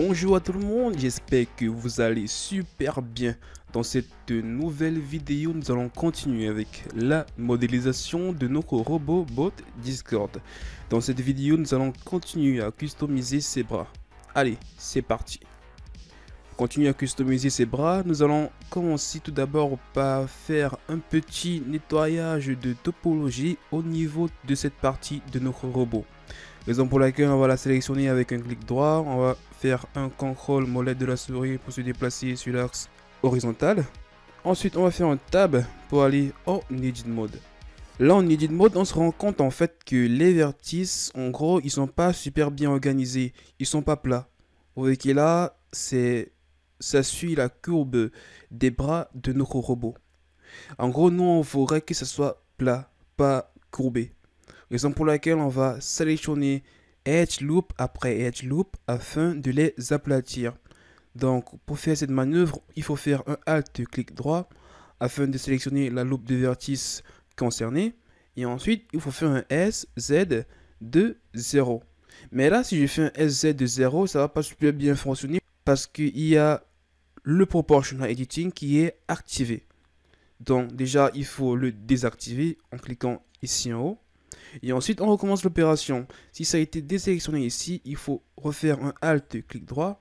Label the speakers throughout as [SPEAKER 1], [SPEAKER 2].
[SPEAKER 1] Bonjour à tout le monde, j'espère que vous allez super bien. Dans cette nouvelle vidéo, nous allons continuer avec la modélisation de notre robot bot Discord. Dans cette vidéo, nous allons continuer à customiser ses bras. Allez, c'est parti. Continuer à customiser ses bras, nous allons commencer tout d'abord par faire un petit nettoyage de topologie au niveau de cette partie de notre robot. Raison pour laquelle on va la sélectionner avec un clic droit. On va faire un contrôle molette de la souris pour se déplacer sur l'axe horizontal. Ensuite, on va faire un tab pour aller en edit mode. Là, en edit mode, on se rend compte en fait que les vertices, en gros, ils sont pas super bien organisés. Ils sont pas plats. Vous voyez que là, c'est ça suit la courbe des bras de notre robot. En gros, nous, on voudrait que ça soit plat, pas courbé. Raison pour laquelle on va sélectionner Edge Loop après Edge Loop afin de les aplatir. Donc pour faire cette manœuvre, il faut faire un Alt clic droit afin de sélectionner la loupe de vertice concernée. Et ensuite, il faut faire un SZ de 0. Mais là, si je fais un SZ de 0, ça va pas super bien fonctionner parce qu'il y a le Proportional Editing qui est activé. Donc déjà, il faut le désactiver en cliquant ici en haut. Et ensuite, on recommence l'opération. Si ça a été désélectionné ici, il faut refaire un Alt, clic droit.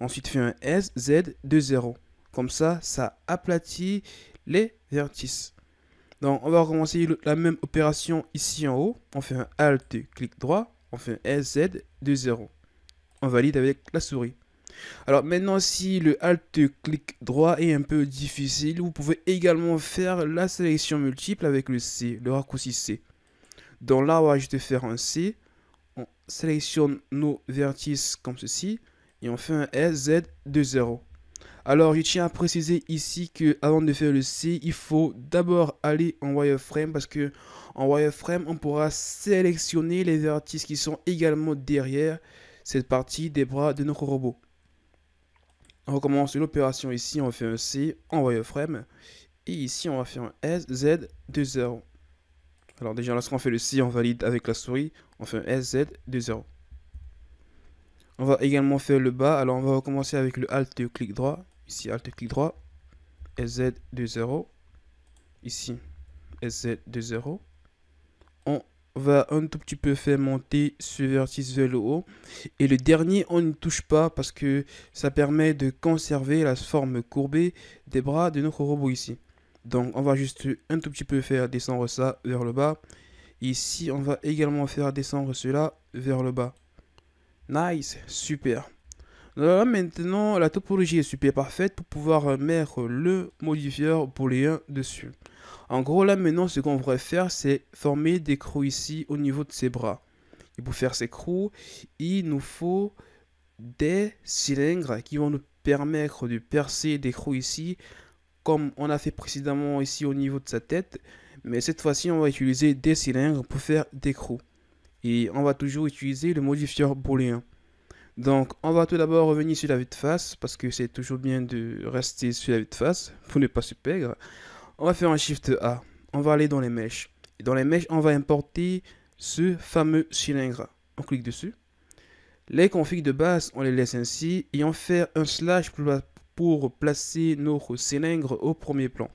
[SPEAKER 1] Ensuite, fait un S, Z, 2, 0. Comme ça, ça aplatit les vertices. Donc, on va recommencer la même opération ici en haut. On fait un Alt, clic droit. On fait un S, Z, 2, 0. On valide avec la souris. Alors maintenant, si le Alt clic droit est un peu difficile, vous pouvez également faire la sélection multiple avec le C, le raccourci C. Dans là, on va juste faire un C. On sélectionne nos vertices comme ceci. Et on fait un SZ de 0. Alors, je tiens à préciser ici que avant de faire le C, il faut d'abord aller en wireframe parce que en wireframe, on pourra sélectionner les vertices qui sont également derrière cette partie des bras de notre robot. On recommence l'opération ici, on fait un C en wireframe et ici on va faire un SZ de 0. Alors déjà, lorsqu'on fait le si, on valide avec la souris. On fait un SZ de 0. On va également faire le bas. Alors on va recommencer avec le Alt clic droit. Ici, Alt clic droit. SZ de 0. Ici, SZ de 0. On va un tout petit peu faire monter ce vertice vers le haut. Et le dernier, on ne touche pas parce que ça permet de conserver la forme courbée des bras de notre robot ici. Donc on va juste un tout petit peu faire descendre ça vers le bas. Ici, on va également faire descendre cela vers le bas. Nice, super. maintenant, la topologie est super parfaite pour pouvoir mettre le modifieur booléen dessus. En gros, là maintenant, ce qu'on va faire, c'est former des crocs ici au niveau de ses bras. Et pour faire ces crocs, il nous faut des cylindres qui vont nous permettre de percer des crocs ici on a fait précédemment ici au niveau de sa tête. Mais cette fois-ci, on va utiliser des cylindres pour faire des crocs. Et on va toujours utiliser le modifier booléen. Donc, on va tout d'abord revenir sur la vue de face, parce que c'est toujours bien de rester sur la vue de face, pour ne pas se perdre. On va faire un Shift A. On va aller dans les mèches. Et dans les mèches, on va importer ce fameux cylindre. On clique dessus. Les configs de base, on les laisse ainsi et on fait un slash pour placer nos cylindres au premier plan.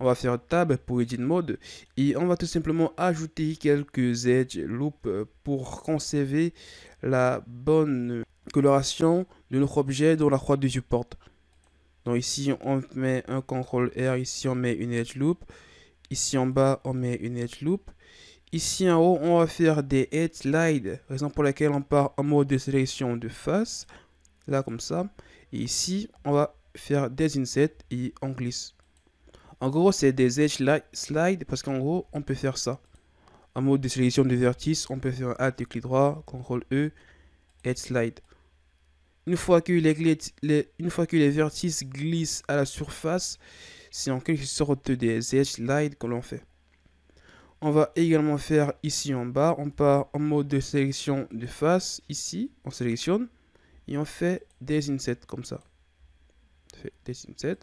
[SPEAKER 1] On va faire tab pour edit mode et on va tout simplement ajouter quelques edge loops pour conserver la bonne coloration de notre objet dans la croix de support. Donc ici on met un ctrl R, ici on met une edge loop, ici en bas on met une edge loop, ici en haut on va faire des edge slides, raison pour laquelle on part en mode de sélection de face, là comme ça, et ici, on va faire des insets et on glisse. En gros, c'est des edge slide parce qu'en gros, on peut faire ça. En mode de sélection de vertice, on peut faire Alt e et clic droit, CTRL E, Edge slide. Une fois que les, une fois que les vertices glissent à la surface, c'est en quelque sorte des edge slide que l'on fait. On va également faire ici en bas, on part en mode de sélection de face, ici, on sélectionne et on fait des insets comme ça. Fait des insets.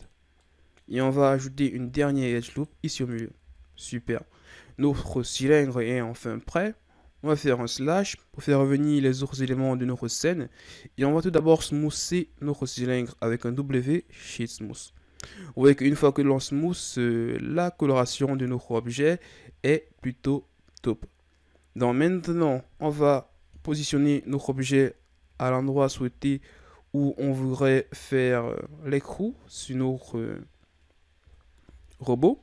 [SPEAKER 1] Et on va ajouter une dernière edge loop ici au milieu. Super. Notre cylindre est enfin prêt. On va faire un slash pour faire revenir les autres éléments de notre scène. Et on va tout d'abord smoother notre cylindre avec un W Sheet Smooth. Vous voyez qu'une fois que l'on smooth, euh, la coloration de notre objet est plutôt top. Donc maintenant, on va positionner notre objet à l'endroit souhaité où on voudrait faire euh, l'écrou sur notre euh, robot.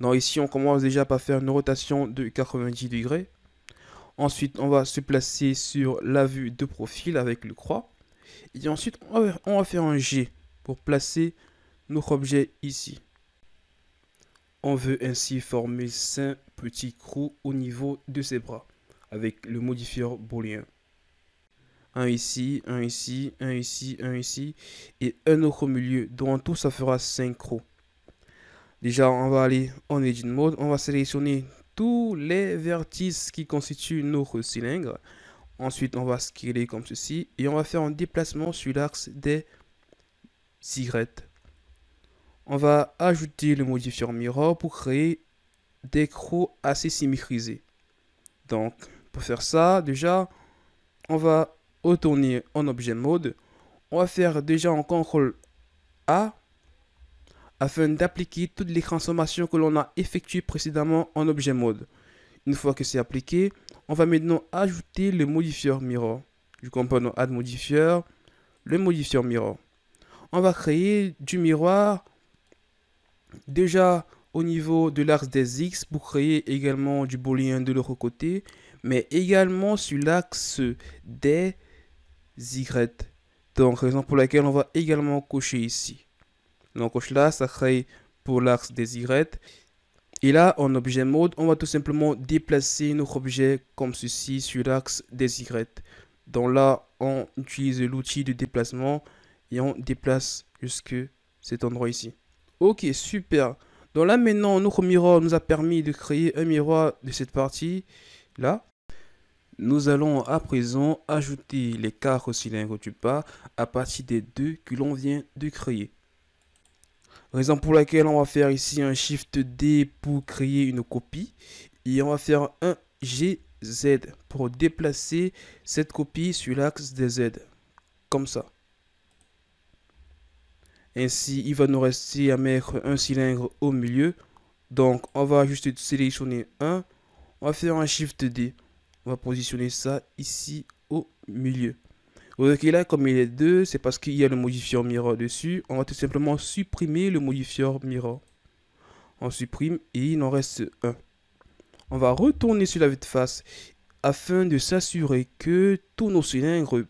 [SPEAKER 1] Donc ici, on commence déjà par faire une rotation de 90 degrés. Ensuite, on va se placer sur la vue de profil avec le croix. Et ensuite, on va faire un G pour placer notre objet ici. On veut ainsi former 5 petits crocs au niveau de ses bras avec le modifier booléen. Un ici, un ici, un ici, un ici. Et un autre milieu. dont tout, ça fera 5 crocs. Déjà, on va aller en Edit Mode. On va sélectionner tous les vertices qui constituent notre cylindre. Ensuite, on va scaler comme ceci. Et on va faire un déplacement sur l'axe des cigarettes. On va ajouter le modifier mirror pour créer des crocs assez symétrisés. Donc, pour faire ça, déjà, on va retourner en objet mode, on va faire déjà en contrôle A afin d'appliquer toutes les transformations que l'on a effectuées précédemment en objet mode. Une fois que c'est appliqué, on va maintenant ajouter le modifier mirror du component add modifier, le modifier mirror. On va créer du miroir déjà au niveau de l'axe des X pour créer également du boolean de l'autre côté, mais également sur l'axe des y. Donc, raison pour laquelle on va également cocher ici. Donc, coche là, ça crée pour l'axe des Y. Et là, en objet mode, on va tout simplement déplacer notre objet comme ceci sur l'axe des Y. Donc là, on utilise l'outil de déplacement et on déplace jusque cet endroit ici. Ok, super. Donc là, maintenant, notre miroir nous a permis de créer un miroir de cette partie là. Nous allons à présent ajouter les quatre cylindres du bas à partir des deux que l'on vient de créer. Raison pour laquelle on va faire ici un Shift D pour créer une copie et on va faire un GZ pour déplacer cette copie sur l'axe des Z. Comme ça. Ainsi, il va nous rester à mettre un cylindre au milieu. Donc, on va juste sélectionner un. On va faire un Shift D on va positionner ça ici au milieu. Vous voyez là, comme il est 2, c'est parce qu'il y a le modifier mirror dessus. On va tout simplement supprimer le modifier mirror. On supprime et il en reste un. On va retourner sur la vue de face afin de s'assurer que tous nos cylindres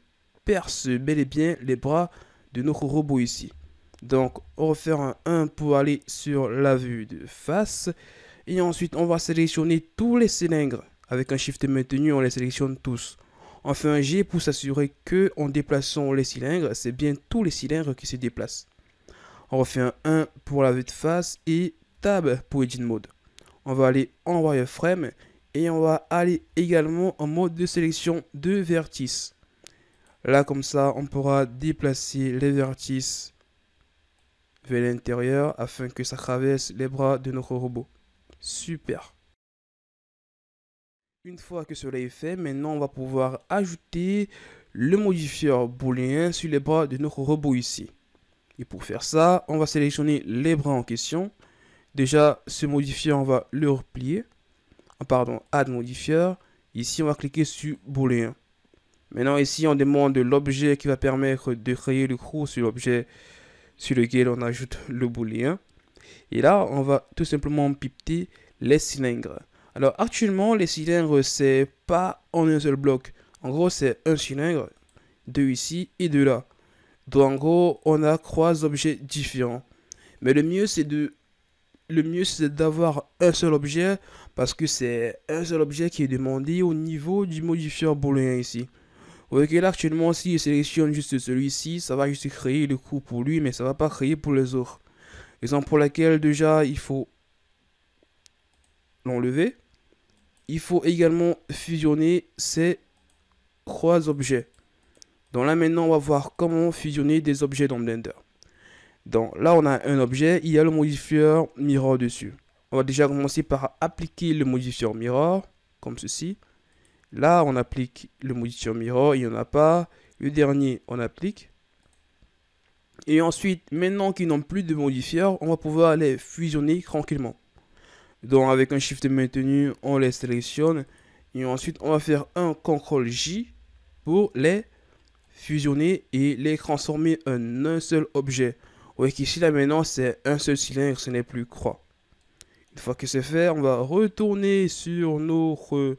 [SPEAKER 1] percent bel et bien les bras de notre robot ici. Donc, on va faire un 1 pour aller sur la vue de face. Et ensuite, on va sélectionner tous les cylindres avec un shift maintenu, on les sélectionne tous. On fait un G pour s'assurer que, en déplaçant les cylindres, c'est bien tous les cylindres qui se déplacent. On refait un 1 pour la vue de face et Tab pour Edit Mode. On va aller en wireframe et on va aller également en mode de sélection de vertices. Là, comme ça, on pourra déplacer les vertices vers l'intérieur afin que ça traverse les bras de notre robot. Super une fois que cela est fait, maintenant on va pouvoir ajouter le modifieur booléen sur les bras de notre robot ici. Et pour faire ça, on va sélectionner les bras en question. Déjà, ce modifier on va le replier. Ah, pardon, Add Modifier. Ici, on va cliquer sur Boolean. Maintenant, ici, on demande l'objet qui va permettre de créer le crew sur l'objet sur lequel on ajoute le booléen. Et là, on va tout simplement pipeter les cylindres. Alors actuellement, les cylindres, c'est pas en un seul bloc. En gros, c'est un cylindre, deux ici et deux là. Donc en gros, on a trois objets différents. Mais le mieux, c'est de le mieux c'est d'avoir un seul objet parce que c'est un seul objet qui est demandé au niveau du modifier boolean ici. Vous voyez que là actuellement si je sélectionne juste celui-ci, ça va juste créer le coup pour lui mais ça va pas créer pour les autres. Raison pour laquelle déjà il faut l'enlever. Il faut également fusionner ces trois objets. Donc là maintenant on va voir comment fusionner des objets dans Blender. Donc là on a un objet, il y a le modifier mirror dessus. On va déjà commencer par appliquer le modifier mirror, comme ceci. Là on applique le modifier mirror, il n'y en a pas. Le dernier on applique. Et ensuite, maintenant qu'ils n'ont plus de modifier. on va pouvoir les fusionner tranquillement. Donc avec un shift maintenu, on les sélectionne. Et ensuite, on va faire un CTRL J pour les fusionner et les transformer en un seul objet. Vous voyez qu'ici, là maintenant, c'est un seul cylindre, ce n'est plus croix. Une fois que c'est fait, on va retourner sur notre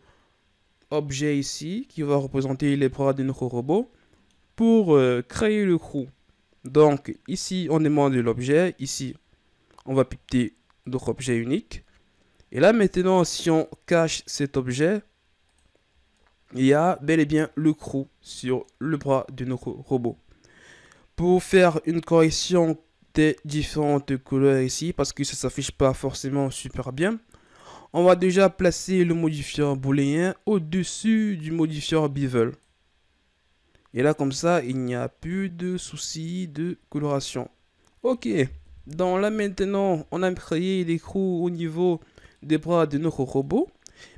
[SPEAKER 1] objet ici qui va représenter les bras de notre robot pour euh, créer le crew. Donc ici, on demande l'objet. Ici, on va piquer notre objet unique. Et là maintenant, si on cache cet objet, il y a bel et bien le crew sur le bras de notre robot. Pour faire une correction des différentes couleurs ici, parce que ça s'affiche pas forcément super bien, on va déjà placer le modifiant booléen au-dessus du modifiant bevel. Et là, comme ça, il n'y a plus de soucis de coloration. Ok. Donc là, maintenant, on a créé les au niveau des bras de notre robot.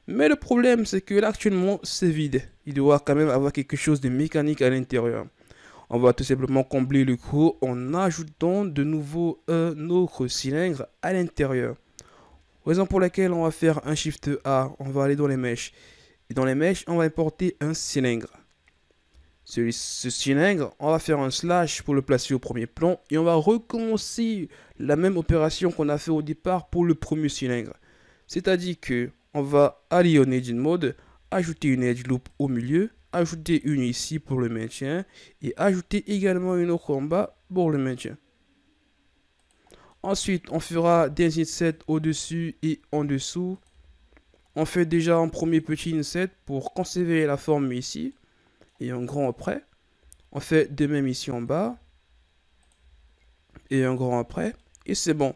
[SPEAKER 1] Mais le problème, c'est que là, actuellement, c'est vide. Il doit quand même avoir quelque chose de mécanique à l'intérieur. On va tout simplement combler le trou en ajoutant de nouveau un autre cylindre à l'intérieur. Raison pour laquelle on va faire un Shift A, on va aller dans les mèches. Et dans les mèches, on va importer un cylindre. Ce, ce cylindre, on va faire un slash pour le placer au premier plan et on va recommencer la même opération qu'on a fait au départ pour le premier cylindre. C'est-à-dire que on va alionner d'une mode, ajouter une edge loop au milieu, ajouter une ici pour le maintien et ajouter également une autre en bas pour le maintien. Ensuite, on fera des insets au-dessus et en dessous. On fait déjà un premier petit inset pour conserver la forme ici et un grand après. On fait de même ici en bas et un grand après. Et c'est bon.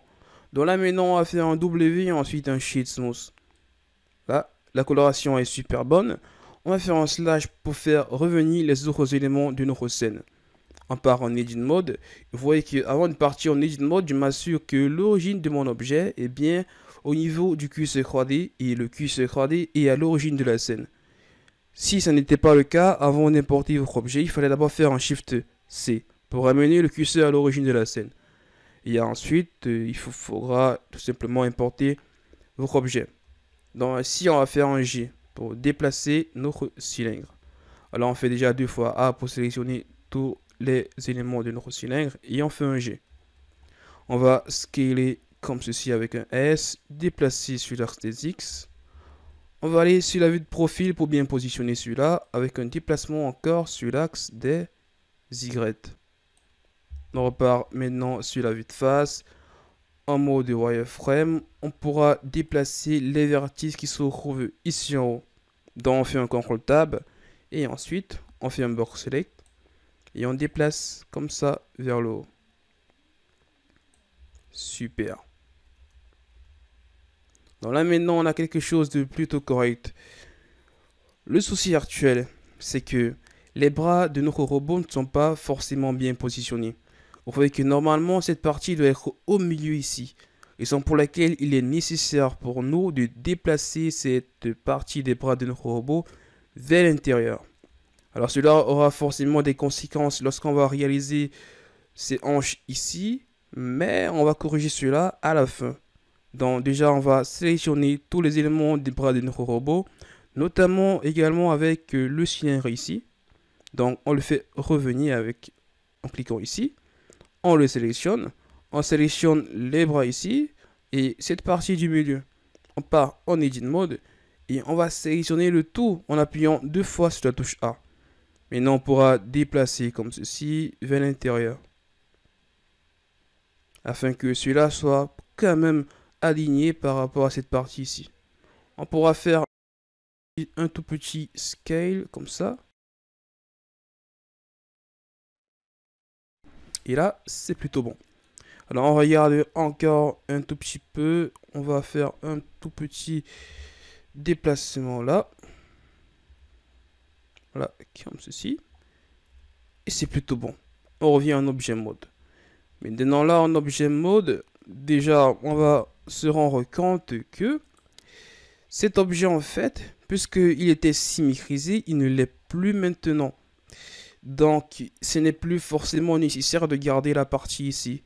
[SPEAKER 1] Donc là, maintenant, on va faire un W et ensuite un Shift Smooth. Là, la coloration est super bonne. On va faire un slash pour faire revenir les autres éléments de notre scène. On part en Edit Mode. Vous voyez qu'avant de partir en Edit Mode, je m'assure que l'origine de mon objet est bien au niveau du QC 3D et le QC 3D est à l'origine de la scène. Si ça n'était pas le cas, avant d'importer votre objet, il fallait d'abord faire un Shift C pour ramener le QC à l'origine de la scène. Et ensuite, euh, il faudra tout simplement importer votre objet. Donc ici, on va faire un G pour déplacer notre cylindre. Alors on fait déjà deux fois A pour sélectionner tous les éléments de notre cylindre et on fait un G. On va scaler comme ceci avec un S, déplacer sur l'axe des X. On va aller sur la vue de profil pour bien positionner celui-là avec un déplacement encore sur l'axe des Y. On repart maintenant sur la vue de face. En mode wireframe, on pourra déplacer les vertices qui se trouvent ici en haut. Donc on fait un CTRL TAB et ensuite on fait un box select et on déplace comme ça vers le haut. Super. Donc là maintenant on a quelque chose de plutôt correct. Le souci actuel, c'est que les bras de notre robot ne sont pas forcément bien positionnés. Vous voyez que normalement, cette partie doit être au milieu ici. Raison pour laquelle il est nécessaire pour nous de déplacer cette partie des bras de notre robot vers l'intérieur. Alors cela aura forcément des conséquences lorsqu'on va réaliser ces hanches ici, mais on va corriger cela à la fin. Donc déjà on va sélectionner tous les éléments des bras de notre robot, notamment également avec euh, le cylindre ici. Donc on le fait revenir avec en cliquant ici on le sélectionne, on sélectionne les bras ici et cette partie du milieu. On part en edit mode et on va sélectionner le tout en appuyant deux fois sur la touche A. Maintenant on pourra déplacer comme ceci vers l'intérieur afin que celui-là soit quand même aligné par rapport à cette partie ici. On pourra faire un tout petit scale comme ça Et là, c'est plutôt bon. Alors, on regarde encore un tout petit peu. On va faire un tout petit déplacement là. Voilà, comme ceci. Et c'est plutôt bon. On revient en objet mode. Maintenant là, en objet mode, déjà, on va se rendre compte que cet objet, en fait, puisqu'il était symétrisé, il ne l'est plus maintenant. Donc, ce n'est plus forcément nécessaire de garder la partie ici,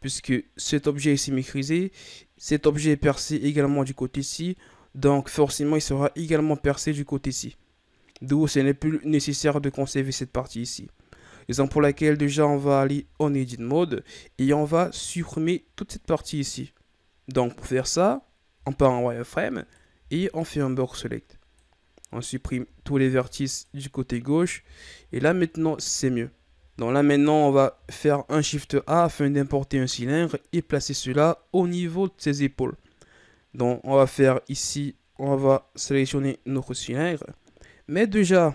[SPEAKER 1] puisque cet objet est symétrisé, cet objet est percé également du côté-ci, donc forcément il sera également percé du côté-ci. D'où ce n'est plus nécessaire de conserver cette partie ici. Raison pour laquelle déjà on va aller en edit mode et on va supprimer toute cette partie ici. Donc pour faire ça, on part en wireframe et on fait un box select. On supprime tous les vertices du côté gauche. Et là maintenant, c'est mieux. Donc là maintenant, on va faire un Shift A afin d'importer un cylindre et placer cela au niveau de ses épaules. Donc on va faire ici, on va sélectionner notre cylindre. Mais déjà,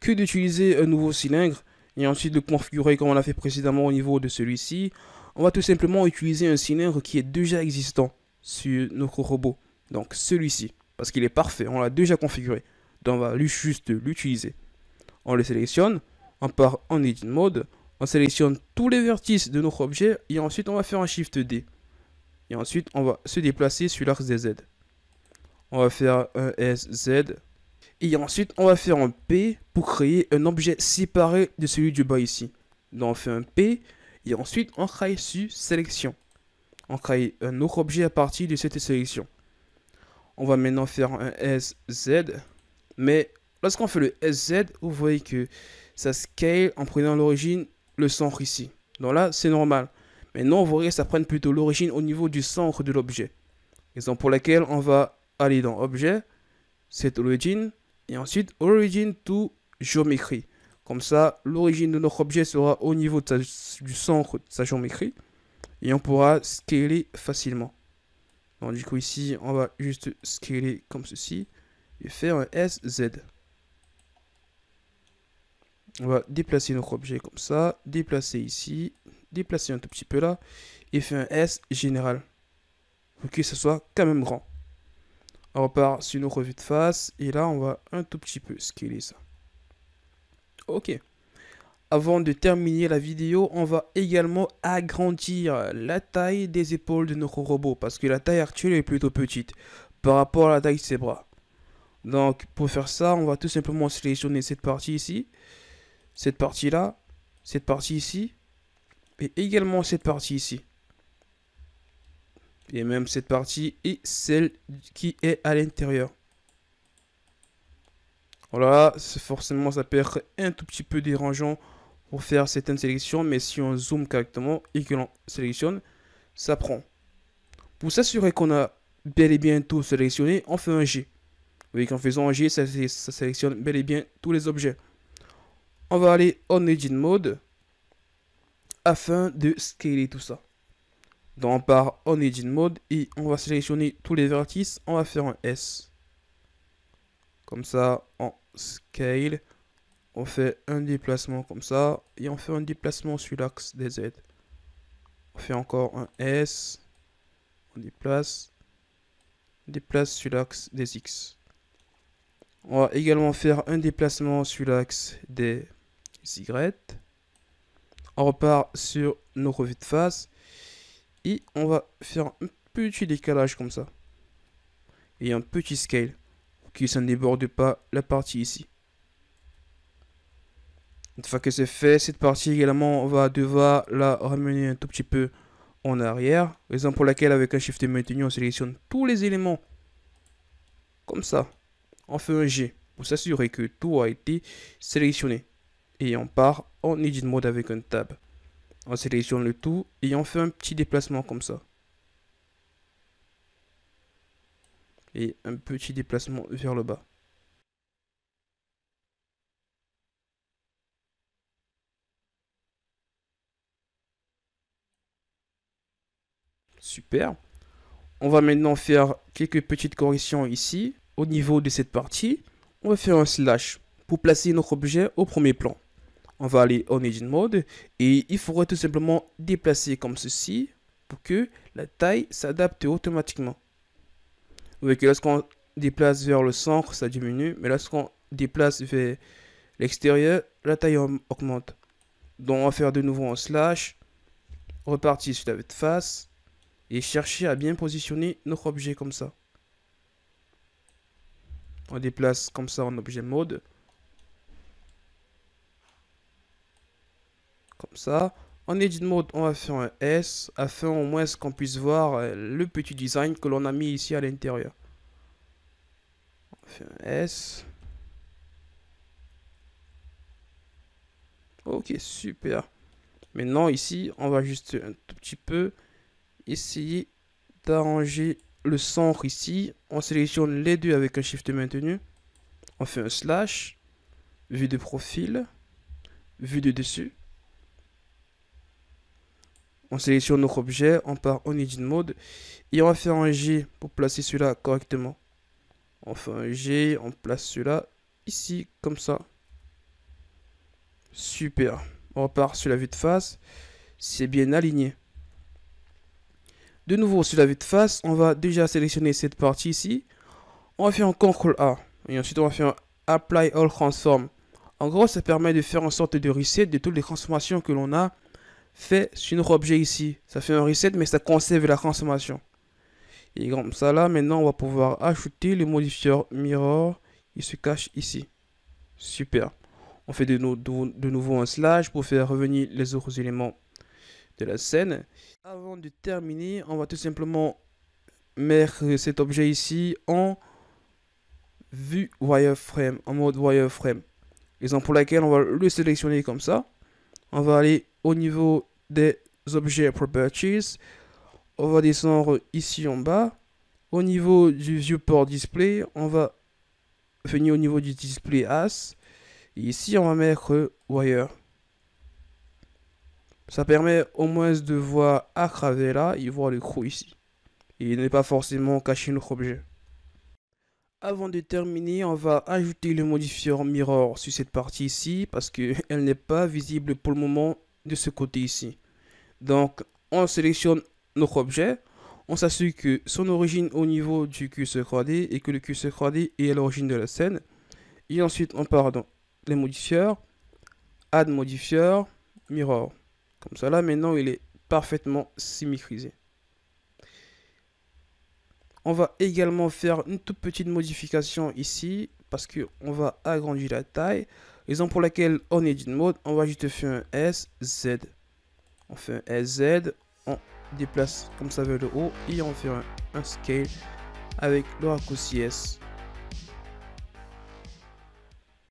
[SPEAKER 1] que d'utiliser un nouveau cylindre et ensuite de configurer comme on l'a fait précédemment au niveau de celui-ci, on va tout simplement utiliser un cylindre qui est déjà existant sur notre robot. Donc celui-ci, parce qu'il est parfait, on l'a déjà configuré. Donc on va juste l'utiliser. On le sélectionne, on part en edit mode, on sélectionne tous les vertices de notre objet et ensuite on va faire un shift D. Et ensuite on va se déplacer sur l'axe des Z. On va faire un S, Z. Et ensuite on va faire un P pour créer un objet séparé de celui du bas ici. Donc on fait un P et ensuite on crée sur sélection. On crée un autre objet à partir de cette sélection. On va maintenant faire un S, Z. Mais lorsqu'on fait le SZ, vous voyez que ça scale en prenant l'origine, le centre ici. Donc là, c'est normal. Mais non, vous voyez, ça prenne plutôt l'origine au niveau du centre de l'objet. Raison pour laquelle on va aller dans Objet, cette Origin, et ensuite Origin to Géométrie. Comme ça, l'origine de notre objet sera au niveau du centre de sa géométrie. Et on pourra scaler facilement. Donc du coup ici, on va juste scaler comme ceci et faire un SZ. On va déplacer notre objet comme ça, déplacer ici, déplacer un tout petit peu là, et faire un S général. Pour que ce soit quand même grand. On repart sur nos revues de face, et là on va un tout petit peu scaler ça. Ok. Avant de terminer la vidéo, on va également agrandir la taille des épaules de notre robot, parce que la taille actuelle est plutôt petite par rapport à la taille de ses bras. Donc pour faire ça, on va tout simplement sélectionner cette partie ici, cette partie là, cette partie ici, et également cette partie ici. Et même cette partie et celle qui est à l'intérieur. Voilà, forcément ça peut être un tout petit peu dérangeant pour faire certaines sélections, mais si on zoome correctement et que l'on sélectionne, ça prend. Pour s'assurer qu'on a bel et bien tout sélectionné, on fait un G. Vous voyez qu'en faisant un G, ça, sélectionne bel et bien tous les objets. On va aller en Edit Mode afin de scaler tout ça. Donc on part en Edit Mode et on va sélectionner tous les vertices. On va faire un S. Comme ça, on scale. On fait un déplacement comme ça. Et on fait un déplacement sur l'axe des Z. On fait encore un S. On déplace. On déplace sur l'axe des X. On va également faire un déplacement sur l'axe des Y. On repart sur nos revues de face. Et on va faire un petit décalage comme ça. Et un petit scale. Pour que ça ne déborde pas la partie ici. Une fois que c'est fait, cette partie également, on va devoir la ramener un tout petit peu en arrière. Raison pour laquelle avec un Shift et maintenu, on sélectionne tous les éléments. Comme ça on fait un G pour s'assurer que tout a été sélectionné. Et on part en edit mode avec un tab. On sélectionne le tout et on fait un petit déplacement comme ça. Et un petit déplacement vers le bas. Super. On va maintenant faire quelques petites corrections ici. Au niveau de cette partie, on va faire un slash pour placer notre objet au premier plan. On va aller en engine Mode et il faudra tout simplement déplacer comme ceci pour que la taille s'adapte automatiquement. Vous voyez que lorsqu'on déplace vers le centre, ça diminue, mais lorsqu'on déplace vers l'extérieur, la taille augmente. Donc on va faire de nouveau un slash, repartir sur la face et chercher à bien positionner notre objet comme ça. On déplace comme ça en objet mode. Comme ça. En edit mode, on va faire un S afin au moins qu'on puisse voir euh, le petit design que l'on a mis ici à l'intérieur. On fait un S. Ok, super. Maintenant, ici, on va juste un tout petit peu essayer d'arranger le centre ici, on sélectionne les deux avec un shift maintenu, on fait un slash, vue de profil, vue de dessus. On sélectionne notre objet, on part Engine Mode et on va faire un G pour placer celui-là correctement. On fait un G, on place celui-là ici, comme ça. Super. On repart sur la vue de face. C'est bien aligné. De nouveau, sur la vue de face, on va déjà sélectionner cette partie ici. On va faire un CTRL A. Et ensuite, on va faire un Apply All Transform. En gros, ça permet de faire en sorte de reset de toutes les transformations que l'on a fait sur notre objet ici. Ça fait un reset, mais ça conserve la transformation. Et comme ça, là, maintenant, on va pouvoir ajouter le modifieur mirror. Il se cache ici. Super. On fait de, de nouveau un slash pour faire revenir les autres éléments la scène. Avant de terminer, on va tout simplement mettre cet objet ici en vue wireframe, en mode wireframe. Raison pour laquelle on va le sélectionner comme ça. On va aller au niveau des objets properties. On va descendre ici en bas. Au niveau du viewport display, on va venir au niveau du display as. ici, on va mettre wire. Ça permet au moins de voir à là et voir le trou ici. Et il n'est pas forcément caché notre objet. Avant de terminer, on va ajouter le modifier mirror sur cette partie ici parce qu'elle n'est pas visible pour le moment de ce côté ici. Donc, on sélectionne notre objet, on s'assure que son origine au niveau du curseur 3D et que le curseur 3D est à l'origine de la scène. Et ensuite, on part dans les modifieurs, add modifier, mirror. Comme ça, là, maintenant, il est parfaitement symétrisé. On va également faire une toute petite modification ici, parce que on va agrandir la taille. Raison pour laquelle on est d'une mode, on va juste faire un S, On fait un SZ. Z, on déplace comme ça vers le haut, et on fait un, un scale avec le raccourci S.